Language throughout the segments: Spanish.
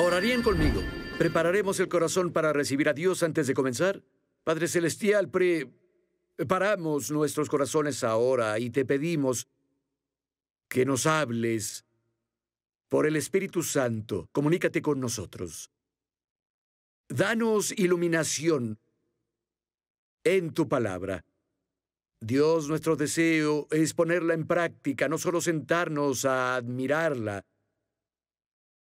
Orarían conmigo. Prepararemos el corazón para recibir a Dios antes de comenzar. Padre Celestial, preparamos nuestros corazones ahora y te pedimos que nos hables por el Espíritu Santo. Comunícate con nosotros. Danos iluminación en tu palabra. Dios, nuestro deseo es ponerla en práctica, no solo sentarnos a admirarla,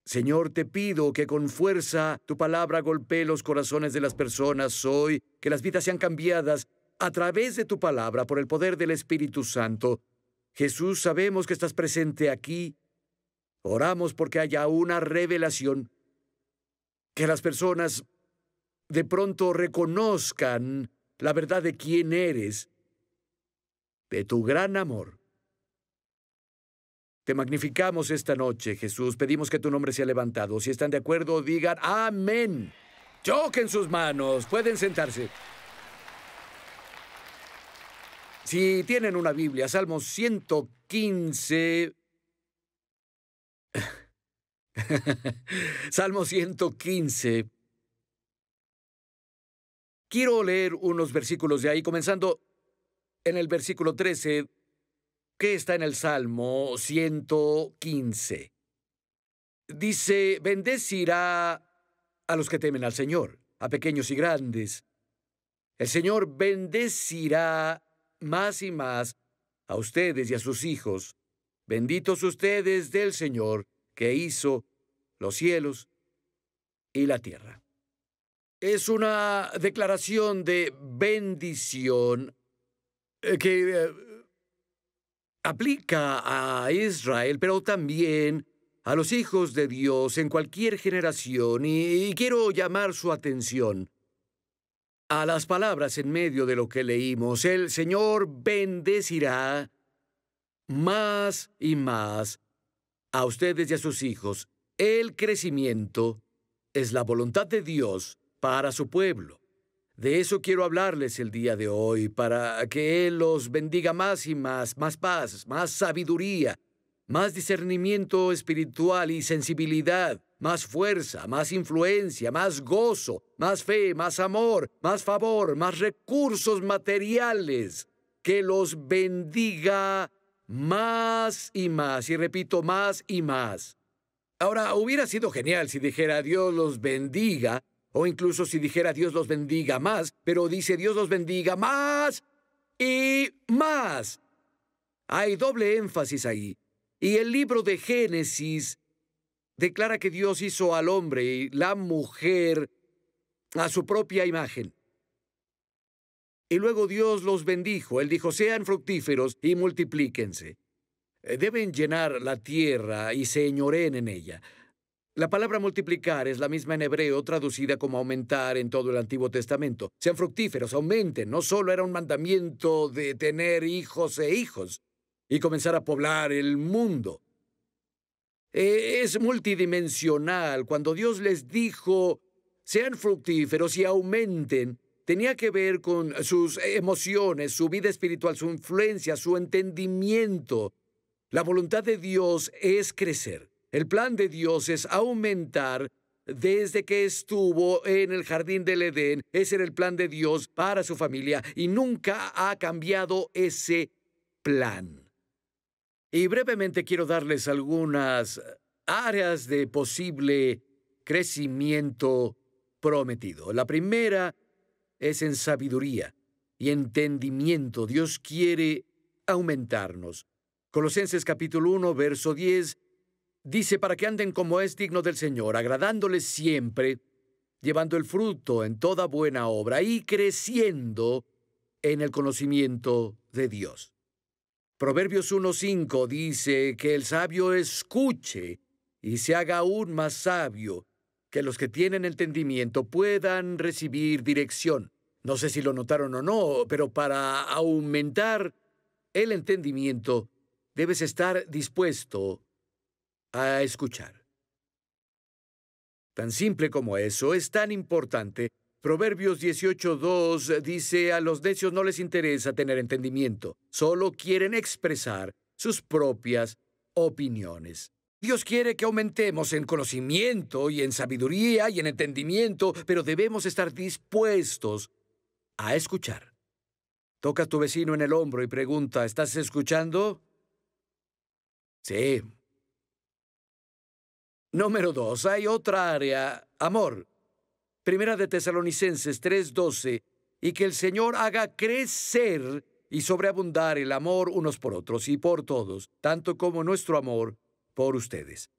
Señor, te pido que con fuerza tu palabra golpee los corazones de las personas hoy, que las vidas sean cambiadas a través de tu palabra por el poder del Espíritu Santo. Jesús, sabemos que estás presente aquí. Oramos porque haya una revelación, que las personas de pronto reconozcan la verdad de quién eres, de tu gran amor te magnificamos esta noche, Jesús. Pedimos que tu nombre sea levantado. Si están de acuerdo, digan amén. Choquen sus manos. Pueden sentarse. Si tienen una Biblia, Salmo 115. Salmo 115. Quiero leer unos versículos de ahí, comenzando en el versículo 13 que está en el Salmo 115. Dice, bendecirá a los que temen al Señor, a pequeños y grandes. El Señor bendecirá más y más a ustedes y a sus hijos. Benditos ustedes del Señor que hizo los cielos y la tierra. Es una declaración de bendición eh, que eh, aplica a Israel, pero también a los hijos de Dios en cualquier generación, y, quiero llamar su atención a las palabras en medio de lo que leímos. El Señor bendecirá más y más a ustedes y a sus hijos. El crecimiento es la voluntad de Dios para su pueblo. De eso quiero hablarles el día de hoy, para que Él los bendiga más y más, más paz, más sabiduría, más discernimiento espiritual y sensibilidad, más fuerza, más influencia, más gozo, más fe, más amor, más favor, más recursos materiales. Que los bendiga más y más, y repito, más y más. Ahora, hubiera sido genial si dijera Dios los bendiga o incluso si dijera Dios los bendiga más, pero dice Dios los bendiga más y más. Hay doble énfasis ahí. Y el libro de Génesis declara que Dios hizo al hombre y la mujer a su propia imagen. Y luego Dios los bendijo. Él dijo, sean fructíferos y multiplíquense. Deben llenar la tierra y señoren en ella. La palabra multiplicar es la misma en hebreo traducida como aumentar en todo el Antiguo Testamento. Sean fructíferos, aumenten. No solo era un mandamiento de tener hijos e hijos y comenzar a poblar el mundo. E, es multidimensional. Cuando Dios les dijo, sean fructíferos y aumenten, tenía que ver con sus emociones, su vida espiritual, su influencia, su entendimiento. La voluntad de Dios es crecer. El plan de Dios es aumentar desde que estuvo en el jardín del Edén. Ese era el plan de Dios para su familia y nunca ha cambiado ese plan. Y brevemente quiero darles algunas áreas de posible crecimiento prometido. La primera es en sabiduría y entendimiento. Dios quiere aumentarnos. Colosenses capítulo 1, verso 10 dice para que anden como es digno del Señor, agradándoles siempre, llevando el fruto en toda buena obra y creciendo en el conocimiento de Dios. Proverbios 1.5 dice que el sabio escuche y se haga aún más sabio, que los que tienen entendimiento puedan recibir dirección. No sé si lo notaron o no, pero para aumentar el entendimiento debes estar dispuesto a escuchar. Tan simple como eso, es tan importante. Proverbios 18.2 eh, dice, a los necios no les interesa tener entendimiento, solo quieren expresar sus propias opiniones. Dios quiere que aumentemos en conocimiento y en sabiduría y en entendimiento, pero debemos estar dispuestos a escuchar. Toca a tu vecino en el hombro y pregunta, ¿estás escuchando? Sí, Número dos, hay otra área, amor. Primera de Tesalonicenses 3:12, y que el Señor haga crecer y sobreabundar el amor unos por otros y por todos, tanto como nuestro amor por ustedes.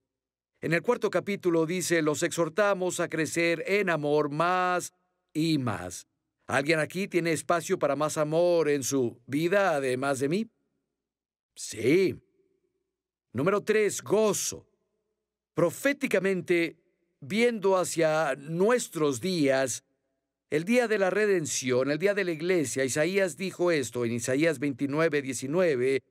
En el cuarto capítulo dice, los exhortamos a crecer en amor más y más. ¿Alguien aquí tiene espacio para más amor en su vida además de mí? Sí. Número tres, gozo proféticamente viendo hacia nuestros días, el día de la redención, el día de la iglesia, Isaías dijo esto en Isaías 29, 19,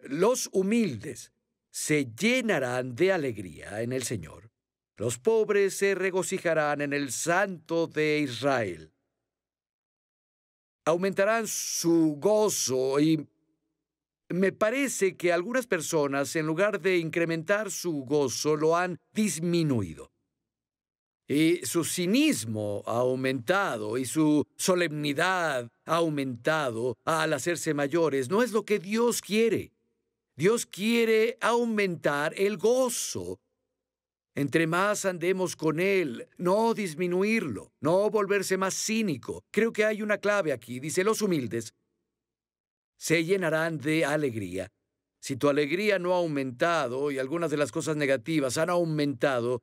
los humildes se llenarán de alegría en el Señor, los pobres se regocijarán en el Santo de Israel. Aumentarán su gozo y me parece que algunas personas, en lugar de incrementar su gozo, lo han disminuido. Y su cinismo ha aumentado y su solemnidad ha aumentado al hacerse mayores. No es lo que Dios quiere. Dios quiere aumentar el gozo. Entre más andemos con Él, no disminuirlo, no volverse más cínico. Creo que hay una clave aquí. Dice, los humildes se llenarán de alegría. Si tu alegría no ha aumentado y algunas de las cosas negativas han aumentado,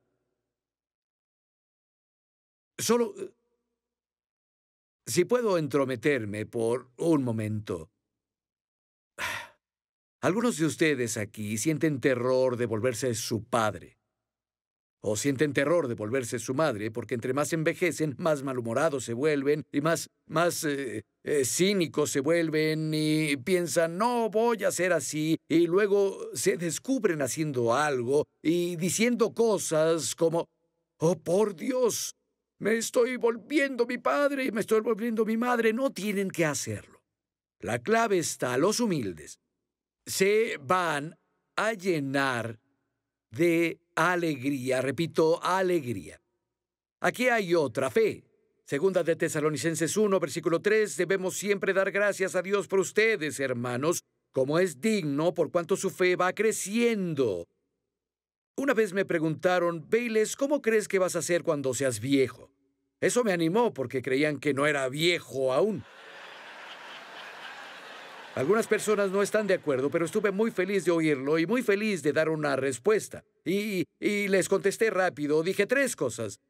solo... Eh, si puedo entrometerme por un momento. Algunos de ustedes aquí sienten terror de volverse su padre o sienten terror de volverse su madre, porque entre más envejecen, más malhumorados se vuelven y más, más eh, eh, cínicos se vuelven y piensan, no voy a ser así, y luego se descubren haciendo algo y diciendo cosas como, oh por Dios, me estoy volviendo mi padre y me estoy volviendo mi madre, no tienen que hacerlo. La clave está, los humildes se van a llenar de alegría. Repito, alegría. Aquí hay otra fe. Segunda de Tesalonicenses 1, versículo 3, debemos siempre dar gracias a Dios por ustedes, hermanos, como es digno, por cuanto su fe va creciendo. Una vez me preguntaron, Bailes, ¿cómo crees que vas a ser cuando seas viejo? Eso me animó porque creían que no era viejo aún. Algunas personas no están de acuerdo, pero estuve muy feliz de oírlo y muy feliz de dar una respuesta. Y, y les contesté rápido, dije tres cosas.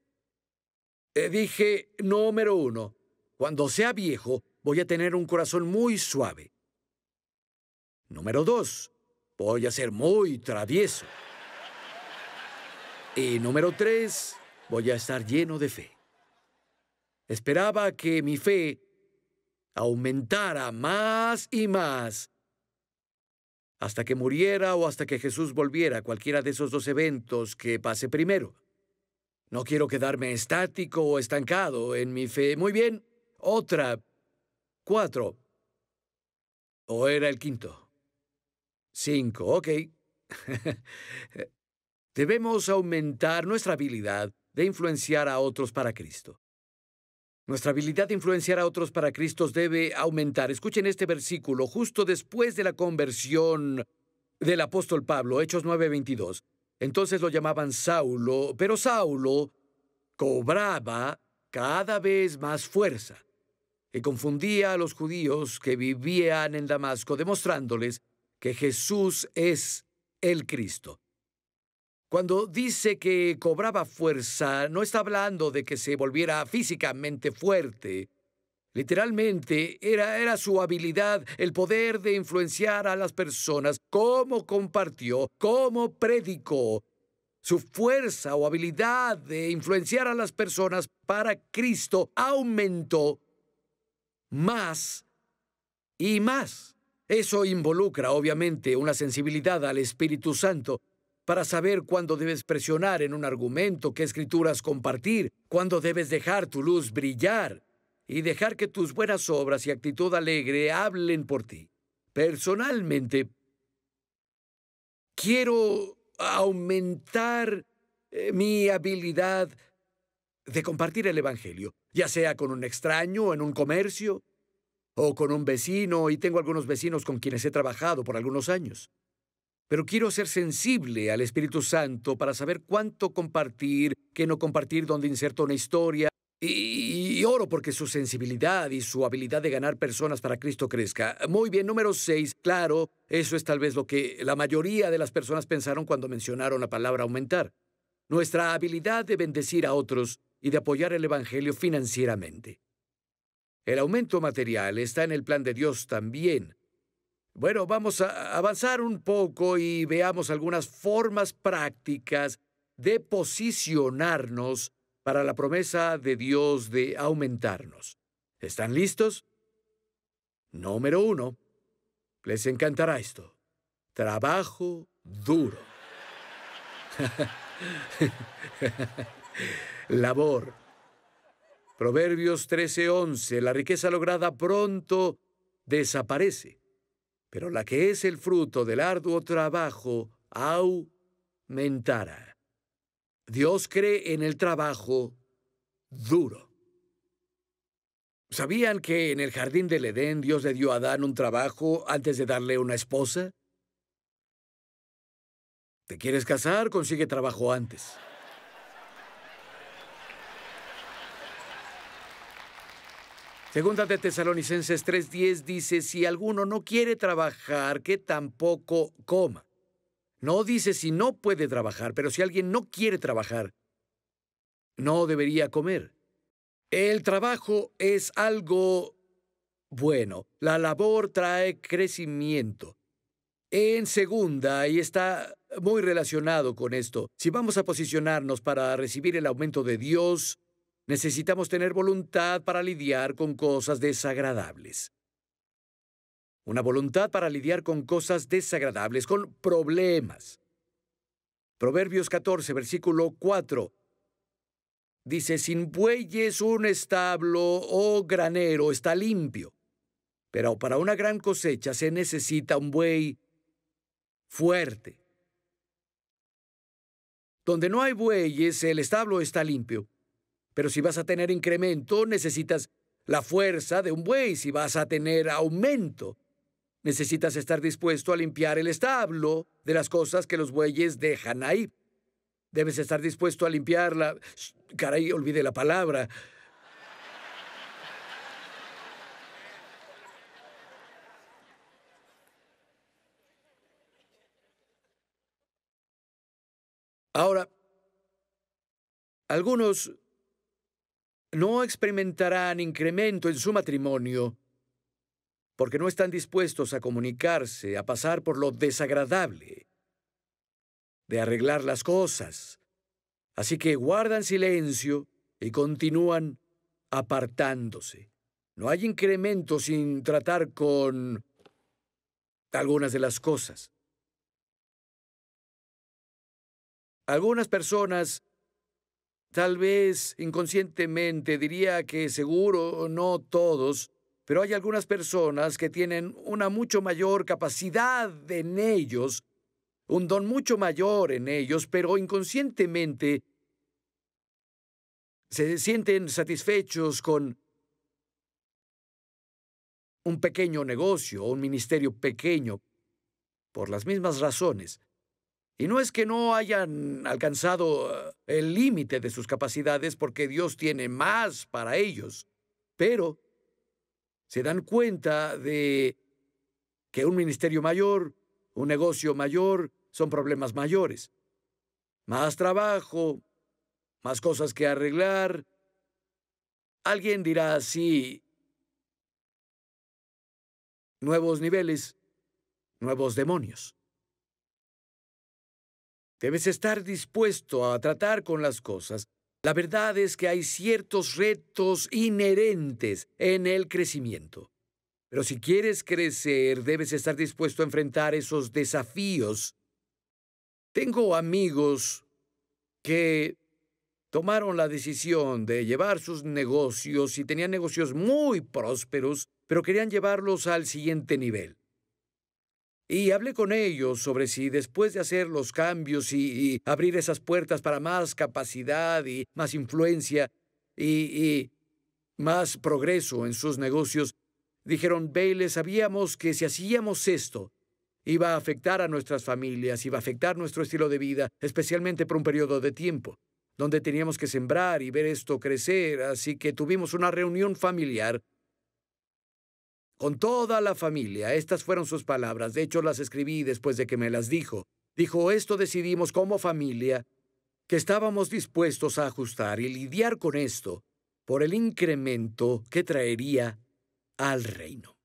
Eh, dije, número uno, cuando sea viejo voy a tener un corazón muy suave. Número dos, voy a ser muy travieso. Y número tres, voy a estar lleno de fe. Esperaba que mi fe aumentara más y más hasta que muriera o hasta que Jesús volviera, cualquiera de esos dos eventos que pase primero. No quiero quedarme estático o estancado en mi fe. Muy bien, otra. Cuatro. ¿O era el quinto? Cinco, ok. Debemos aumentar nuestra habilidad de influenciar a otros para Cristo. Nuestra habilidad de influenciar a otros para Cristo debe aumentar. Escuchen este versículo justo después de la conversión del apóstol Pablo, Hechos 9:22. Entonces lo llamaban Saulo, pero Saulo cobraba cada vez más fuerza y confundía a los judíos que vivían en Damasco, demostrándoles que Jesús es el Cristo. Cuando dice que cobraba fuerza, no está hablando de que se volviera físicamente fuerte. Literalmente, era, era su habilidad, el poder de influenciar a las personas, cómo compartió, cómo predicó, su fuerza o habilidad de influenciar a las personas para Cristo aumentó más y más. Eso involucra obviamente una sensibilidad al Espíritu Santo, para saber cuándo debes presionar en un argumento, qué escrituras compartir, cuándo debes dejar tu luz brillar y dejar que tus buenas obras y actitud alegre hablen por ti. Personalmente, quiero aumentar eh, mi habilidad de compartir el Evangelio, ya sea con un extraño, en un comercio, o con un vecino, y tengo algunos vecinos con quienes he trabajado por algunos años pero quiero ser sensible al Espíritu Santo para saber cuánto compartir, qué no compartir, dónde inserto una historia. Y, oro porque su sensibilidad y su habilidad de ganar personas para Cristo crezca. Muy bien, número seis, claro, eso es tal vez lo que la mayoría de las personas pensaron cuando mencionaron la palabra aumentar. Nuestra habilidad de bendecir a otros y de apoyar el Evangelio financieramente. El aumento material está en el plan de Dios también, bueno, vamos a avanzar un poco y veamos algunas formas prácticas de posicionarnos para la promesa de Dios de aumentarnos. ¿Están listos? Número uno. Les encantará esto. Trabajo duro. Labor. Proverbios 13:11. La riqueza lograda pronto desaparece pero la que es el fruto del arduo trabajo aumentará. Dios cree en el trabajo duro. ¿Sabían que en el jardín del Edén Dios le dio a Adán un trabajo antes de darle una esposa? ¿Te quieres casar? Consigue trabajo antes. Segunda de Tesalonicenses 3:10 dice, si alguno no quiere trabajar, que tampoco coma. No dice si no puede trabajar, pero si alguien no quiere trabajar, no debería comer. El trabajo es algo bueno. La labor trae crecimiento. En segunda, y está muy relacionado con esto, si vamos a posicionarnos para recibir el aumento de Dios, necesitamos tener voluntad para lidiar con cosas desagradables. Una voluntad para lidiar con cosas desagradables, con problemas. Proverbios 14, versículo 4. Dice, sin bueyes un establo o granero está limpio, pero para una gran cosecha se necesita un buey fuerte. Donde no hay bueyes, el establo está limpio, pero si vas a tener incremento, necesitas la fuerza de un buey. Si vas a tener aumento, necesitas estar dispuesto a limpiar el establo de las cosas que los bueyes dejan ahí. Debes estar dispuesto a limpiar la... Caray, olvidé la palabra. Ahora, algunos no experimentarán incremento en su matrimonio porque no están dispuestos a comunicarse, a pasar por lo desagradable, de arreglar las cosas. Así que guardan silencio y continúan apartándose. No hay incremento sin tratar con algunas de las cosas. Algunas personas Tal vez inconscientemente diría que seguro no todos, pero hay algunas personas que tienen una mucho mayor capacidad en ellos, un don mucho mayor en ellos, pero inconscientemente se sienten satisfechos con un pequeño negocio, o un ministerio pequeño, por las mismas razones. Y no es que no hayan alcanzado eh, el límite de sus capacidades porque Dios tiene más para ellos, pero se dan cuenta de que un ministerio mayor, un negocio mayor, son problemas mayores. Más trabajo, más cosas que arreglar. Alguien dirá así, nuevos niveles, nuevos demonios. Debes estar dispuesto a tratar con las cosas. La verdad es que hay ciertos retos inherentes en el crecimiento. Pero si quieres crecer, debes estar dispuesto a enfrentar esos desafíos. Tengo amigos que tomaron la decisión de llevar sus negocios y tenían negocios muy prósperos, pero querían llevarlos al siguiente nivel. Y hablé con ellos sobre si después de hacer los cambios y, abrir esas puertas para más capacidad y más influencia y, más progreso en sus negocios, dijeron Bailey, sabíamos que si hacíamos esto, iba a afectar a nuestras familias, iba a afectar nuestro estilo de vida, especialmente por un periodo de tiempo, donde teníamos que sembrar y ver esto crecer, así que tuvimos una reunión familiar con toda la familia, estas fueron sus palabras. De hecho, las escribí después de que me las dijo. Dijo, esto decidimos como familia que estábamos dispuestos a ajustar y lidiar con esto por el incremento que traería al reino.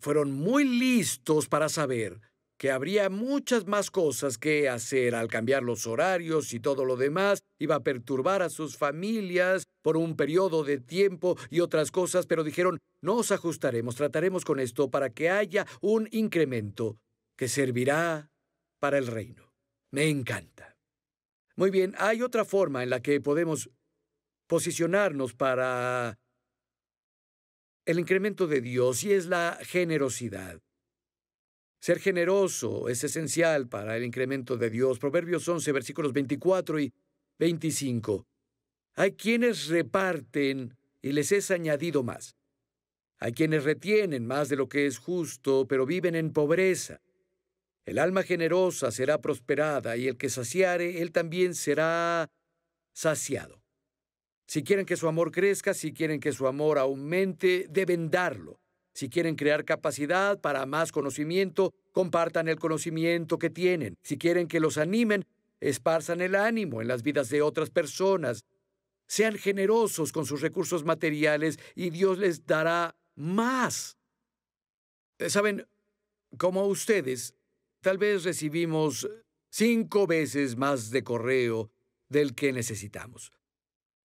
Fueron muy listos para saber que habría muchas más cosas que hacer al cambiar los horarios y todo lo demás. Iba a perturbar a sus familias por un periodo de tiempo y otras cosas, pero dijeron, nos ajustaremos, trataremos con esto para que haya un incremento que servirá para el reino. Me encanta. Muy bien, hay otra forma en la que podemos posicionarnos para el incremento de Dios y es la generosidad. Ser generoso es esencial para el incremento de Dios. Proverbios 11, versículos 24 y 25. Hay quienes reparten y les es añadido más. Hay quienes retienen más de lo que es justo, pero viven en pobreza. El alma generosa será prosperada y el que saciare, él también será saciado. Si quieren que su amor crezca, si quieren que su amor aumente, deben darlo. Si quieren crear capacidad para más conocimiento, compartan el conocimiento que tienen. Si quieren que los animen, esparzan el ánimo en las vidas de otras personas. Sean generosos con sus recursos materiales y Dios les dará más. Eh, saben, como ustedes, tal vez recibimos cinco veces más de correo del que necesitamos.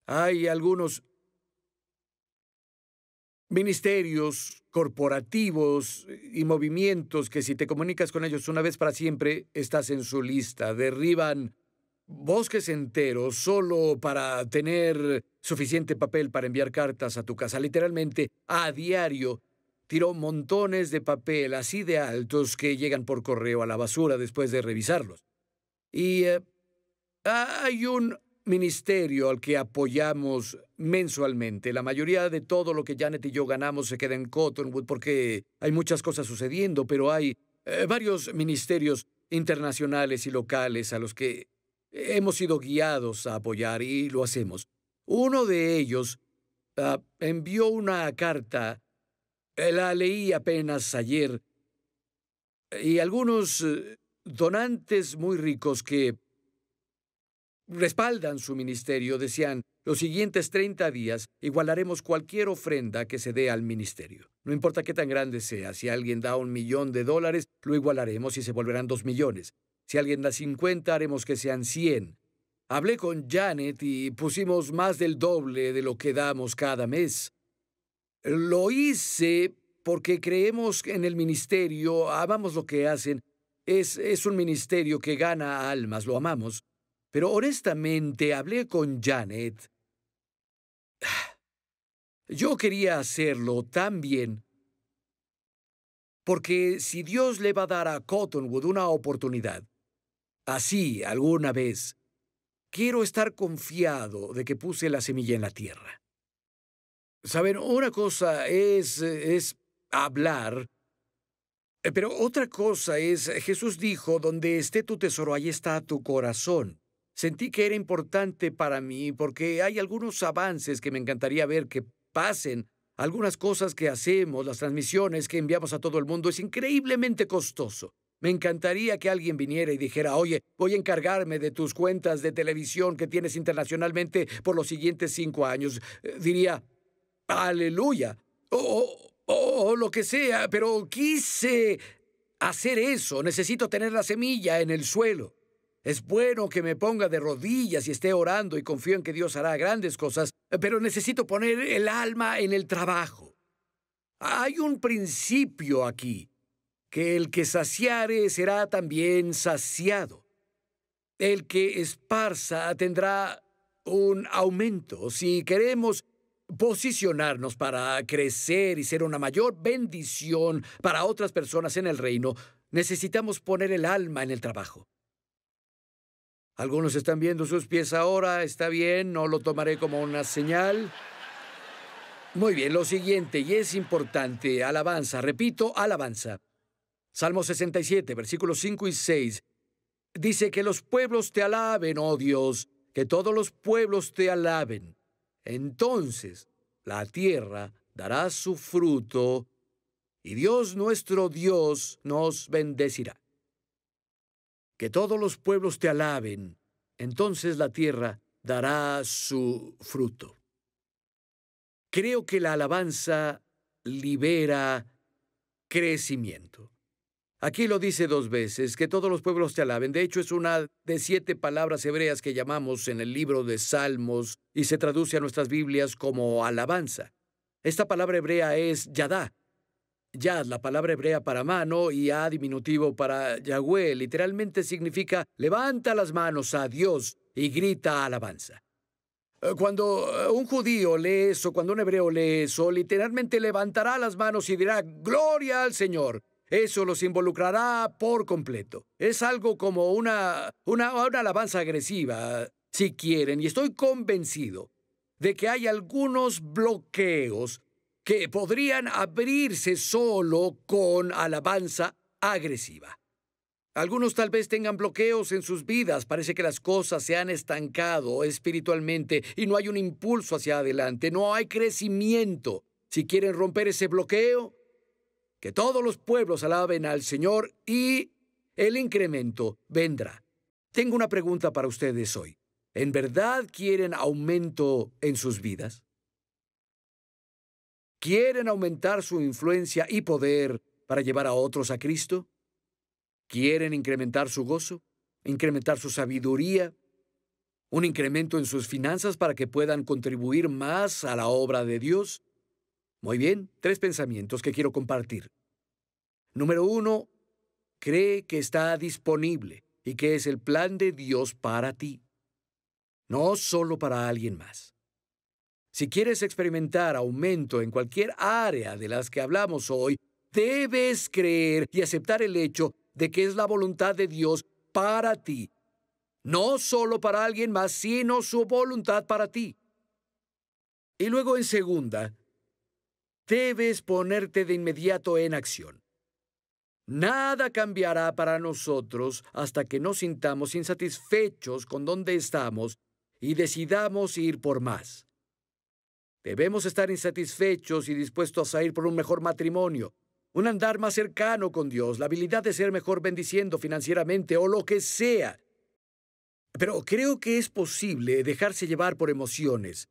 Hay algunos ministerios corporativos eh, y movimientos que si te comunicas con ellos una vez para siempre, estás en su lista. Derriban bosques enteros solo para tener suficiente papel para enviar cartas a tu casa. Literalmente, a diario, tiró montones de papel así de altos que llegan por correo a la basura después de revisarlos. Y eh, hay un ministerio al que apoyamos mensualmente. La mayoría de todo lo que Janet y yo ganamos se queda en Cottonwood porque hay muchas cosas sucediendo, pero hay eh, varios ministerios internacionales y locales a los que hemos sido guiados a apoyar y lo hacemos. Uno de ellos ah, envió una carta, eh, la leí apenas ayer, y algunos eh, donantes muy ricos que respaldan su ministerio, decían, los siguientes 30 días igualaremos cualquier ofrenda que se dé al ministerio. No importa qué tan grande sea, si alguien da un millón de dólares, lo igualaremos y se volverán dos millones. Si alguien da 50, haremos que sean 100. Hablé con Janet y pusimos más del doble de lo que damos cada mes. Lo hice porque creemos en el ministerio, amamos lo que hacen. Es, es un ministerio que gana almas, lo amamos pero honestamente hablé con Janet. Ah, yo quería hacerlo también, porque si Dios le va a dar a Cottonwood una oportunidad, así alguna vez, quiero estar confiado de que puse la semilla en la tierra. Saben, una cosa es, es hablar, eh, pero otra cosa es, Jesús dijo, donde esté tu tesoro, ahí está tu corazón. Sentí que era importante para mí porque hay algunos avances que me encantaría ver que pasen. Algunas cosas que hacemos, las transmisiones que enviamos a todo el mundo, es increíblemente costoso. Me encantaría que alguien viniera y dijera, oye, voy a encargarme de tus cuentas de televisión que tienes internacionalmente por los siguientes cinco años. Eh, diría, aleluya, o lo que sea, pero quise hacer eso. Necesito tener la semilla en el suelo. Es bueno que me ponga de rodillas y esté orando y confío en que Dios hará grandes cosas, pero necesito poner el alma en el trabajo. Hay un principio aquí, que el que saciare será también saciado. El que esparza tendrá un aumento. Si queremos posicionarnos para crecer y ser una mayor bendición para otras personas en el reino, necesitamos poner el alma en el trabajo. Algunos están viendo sus pies ahora, está bien, no lo tomaré como una señal. Muy bien, lo siguiente, y es importante, alabanza, repito, alabanza. Salmo 67, versículos 5 y 6. Dice que los pueblos te alaben, oh Dios, que todos los pueblos te alaben. Entonces la tierra dará su fruto y Dios nuestro Dios nos bendecirá que todos los pueblos te alaben, entonces la tierra dará su fruto. Creo que la alabanza libera crecimiento. Aquí lo dice dos veces, que todos los pueblos te alaben. De hecho, es una de siete palabras hebreas que llamamos en el libro de Salmos y se traduce a nuestras Biblias como alabanza. Esta palabra hebrea es yadá, Yad, la palabra hebrea para mano, y A diminutivo para Yahweh, literalmente significa levanta las manos a Dios y grita alabanza. Eh, cuando eh, un judío lee eso, cuando un hebreo lee eso, literalmente levantará las manos y dirá, Gloria al Señor. Eso los involucrará por completo. Es algo como una, una alabanza agresiva, si quieren, y estoy convencido de que hay algunos bloqueos que podrían abrirse solo con alabanza agresiva. Algunos tal vez tengan bloqueos en sus vidas, parece que las cosas se han estancado espiritualmente y no hay un impulso hacia adelante, no hay crecimiento. Si quieren romper ese bloqueo, que todos los pueblos alaben al Señor y el incremento vendrá. Tengo una pregunta para ustedes hoy. ¿En verdad quieren aumento en sus vidas? ¿Quieren aumentar su influencia y poder para llevar a otros a Cristo? ¿Quieren incrementar su gozo? ¿Incrementar su sabiduría? ¿Un incremento en sus finanzas para que puedan contribuir más a la obra de Dios? Muy bien, tres pensamientos que quiero compartir. Número uno, cree que está disponible y que es el plan de Dios para ti, no solo para alguien más. Si quieres experimentar aumento en cualquier área de las que hablamos hoy, debes creer y aceptar el hecho de que es la voluntad de Dios para ti. No solo para alguien más, sino su voluntad para ti. Y luego en segunda, debes ponerte de inmediato en acción. Nada cambiará para nosotros hasta que nos sintamos insatisfechos con donde estamos y decidamos ir por más. Debemos estar insatisfechos y dispuestos a ir por un mejor matrimonio, un andar más cercano con Dios, la habilidad de ser mejor bendiciendo financieramente o lo que sea. Pero creo que es posible dejarse llevar por emociones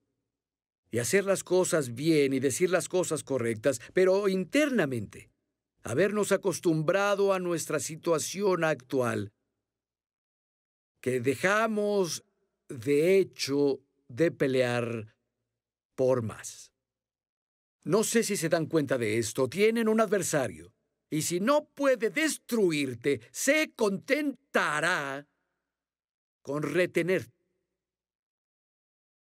y hacer las cosas bien y decir las cosas correctas, pero internamente, habernos acostumbrado a nuestra situación actual, que dejamos, de hecho, de pelear no sé si se dan cuenta de esto. Tienen un adversario. Y si no puede destruirte, se contentará con retenerte.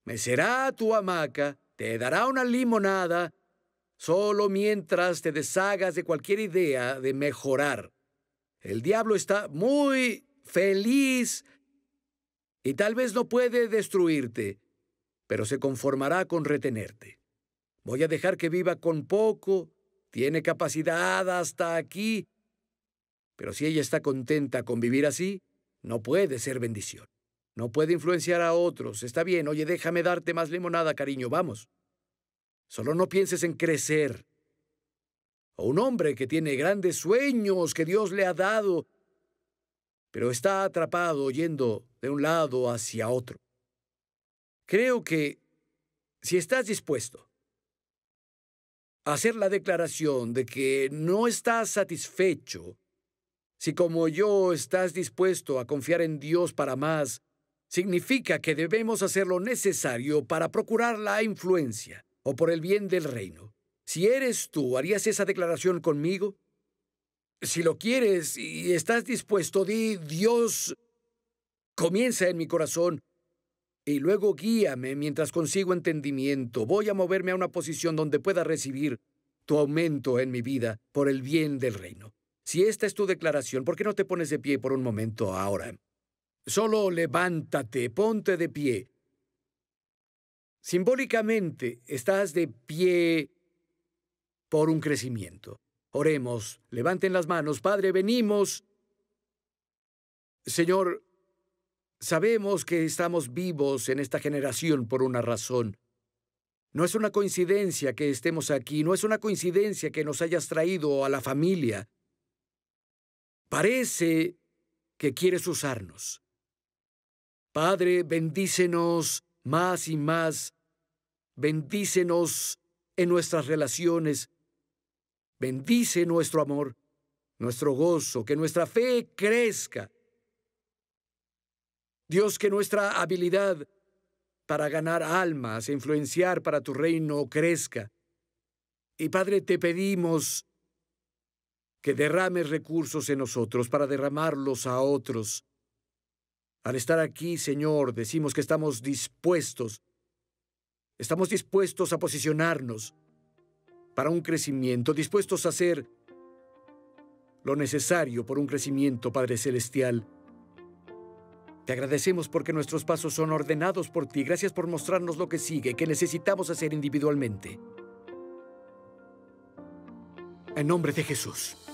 Mecerá tu hamaca, te dará una limonada, solo mientras te deshagas de cualquier idea de mejorar. El diablo está muy feliz y tal vez no puede destruirte, pero se conformará con retenerte. Voy a dejar que viva con poco, tiene capacidad hasta aquí, pero si ella está contenta con vivir así, no puede ser bendición. No puede influenciar a otros. Está bien, oye, déjame darte más limonada, cariño, vamos. Solo no pienses en crecer. O un hombre que tiene grandes sueños que Dios le ha dado, pero está atrapado yendo de un lado hacia otro. Creo que si estás dispuesto a hacer la declaración de que no estás satisfecho, si como yo estás dispuesto a confiar en Dios para más, significa que debemos hacer lo necesario para procurar la influencia o por el bien del reino. Si eres tú, ¿harías esa declaración conmigo? Si lo quieres y estás dispuesto, di, Dios, comienza en mi corazón y luego guíame mientras consigo entendimiento. Voy a moverme a una posición donde pueda recibir tu aumento en mi vida por el bien del reino. Si esta es tu declaración, ¿por qué no te pones de pie por un momento ahora? Solo levántate, ponte de pie. Simbólicamente, estás de pie por un crecimiento. Oremos, levanten las manos, Padre, venimos. Señor, Sabemos que estamos vivos en esta generación por una razón. No es una coincidencia que estemos aquí, no es una coincidencia que nos hayas traído a la familia. Parece que quieres usarnos. Padre, bendícenos más y más. Bendícenos en nuestras relaciones. Bendice nuestro amor, nuestro gozo, que nuestra fe crezca Dios, que nuestra habilidad para ganar almas e influenciar para tu reino crezca. Y Padre, te pedimos que derrames recursos en nosotros para derramarlos a otros. Al estar aquí, Señor, decimos que estamos dispuestos, estamos dispuestos a posicionarnos para un crecimiento, dispuestos a hacer lo necesario por un crecimiento, Padre Celestial. Te agradecemos porque nuestros pasos son ordenados por ti. Gracias por mostrarnos lo que sigue, que necesitamos hacer individualmente. En nombre de Jesús.